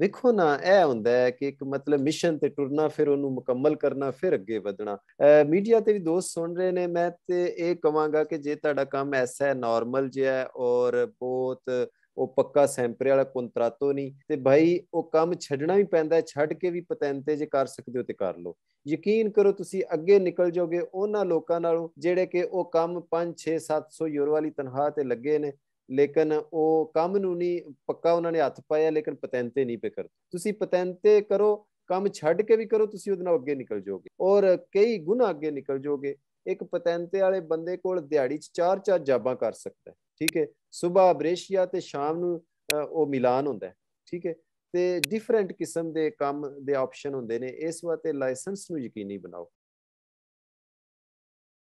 ਵੇਖੋ ਨਾ ਇਹ ਹੁੰਦਾ ਹੈ ਕਿ ਇੱਕ ਮਤਲਬ ਮਿਸ਼ਨ ਤੇ ਟੁਰਨਾ ਫਿਰ ਉਹਨੂੰ ਮੁਕੰਮਲ ਕਰਨਾ ਫਿਰ ਅੱਗੇ ਵਧਣਾ ਮੀਡੀਆ ਤੇ ਵੀ ਦੋਸਤ ਸੁਣ ਰਹੇ ਨੇ ਮੈਂ ਤੇ ਇਹ ਕਵਾਂਗਾ ਕਿ ਜੇ ਤੁਹਾਡਾ ਕੰਮ ਐਸਾ ਹੈ ਨਾਰਮਲ ਜਿਹਾ ਹੈ ਔਰ ਬਹੁਤ ਉਹ ਪੱਕਾ ਸੈਂਪਰੇ ਵਾਲਾ ਕੰਤਰਾਤੋ ਨਹੀਂ ਤੇ ਭਾਈ ਉਹ ਕੰਮ ਛੱਡਣਾ ਵੀ ਪੈਂਦਾ ਛੱਡ ਕੇ ਵੀ ਪਤੈਂਤੇ ਜੇ ਕਰ ਸਕਦੇ ਹੋ ਤੇ ਕਰ ਲਓ ਯਕੀਨ ਕਰੋ ਤੁਸੀਂ ਅੱਗੇ ਨਿਕਲ ਜਾਓਗੇ ਉਹਨਾਂ ਲੋਕਾਂ ਨਾਲੋਂ ਜਿਹੜੇ ਕਿ ਉਹ ਕੰਮ 5 6 700 ਯੂਰੋ ਵਾਲੀ ਤਨਖਾਹ ਤੇ ਲੱਗੇ ਨੇ ਲੇਕਿਨ ਉਹ ਕੰਮ ਨੂੰ ਨਹੀਂ ਪੱਕਾ ਉਹਨਾਂ ਨੇ ਹੱਥ ਪਾਇਆ ਲੇਕਿਨ ਪਤੈਂਤੇ ਨਹੀਂ ਪੇ ਕਰ ਤੁਸੀਂ ਪਤੈਂਤੇ ਕਰੋ ਕੰਮ ਛੱਡ ਕੇ ਵੀ ਕਰੋ ਤੁਸੀਂ ਉਹਦੇ ਨਾਲ ਅੱਗੇ ਨਿਕਲ ਜਾਓਗੇ ਔਰ ਕਈ ਗੁਣਾ ਅੱਗੇ ਨਿਕਲ ਜਾਓਗੇ ਇੱਕ ਪਤੈਂਤੇ ਵਾਲੇ ਬੰਦੇ ਕੋਲ ਦਿਹਾੜੀ 'ਚ ਚਾਰ ਚਾਰ ਜਾਬਾਂ ਕਰ ਸਕਦਾ ਠੀਕ ਹੈ ਸਵੇਰ ਬ੍ਰੇਸ਼ੀਆ ਤੇ ਸ਼ਾਮ ਨੂੰ ਉਹ ਮਿਲਾਨ ਹੁੰਦਾ ਹੈ ਠੀਕ ਹੈ ਤੇ ਡਿਫਰੈਂਟ ਕਿਸਮ ਦੇ ਕੰਮ ਦੇ ਆਪਸ਼ਨ ਹੁੰਦੇ ਨੇ ਇਸ ਵਾਤੇ ਲਾਇਸੈਂਸ ਨੂੰ ਯਕੀਨੀ ਬਣਾਓ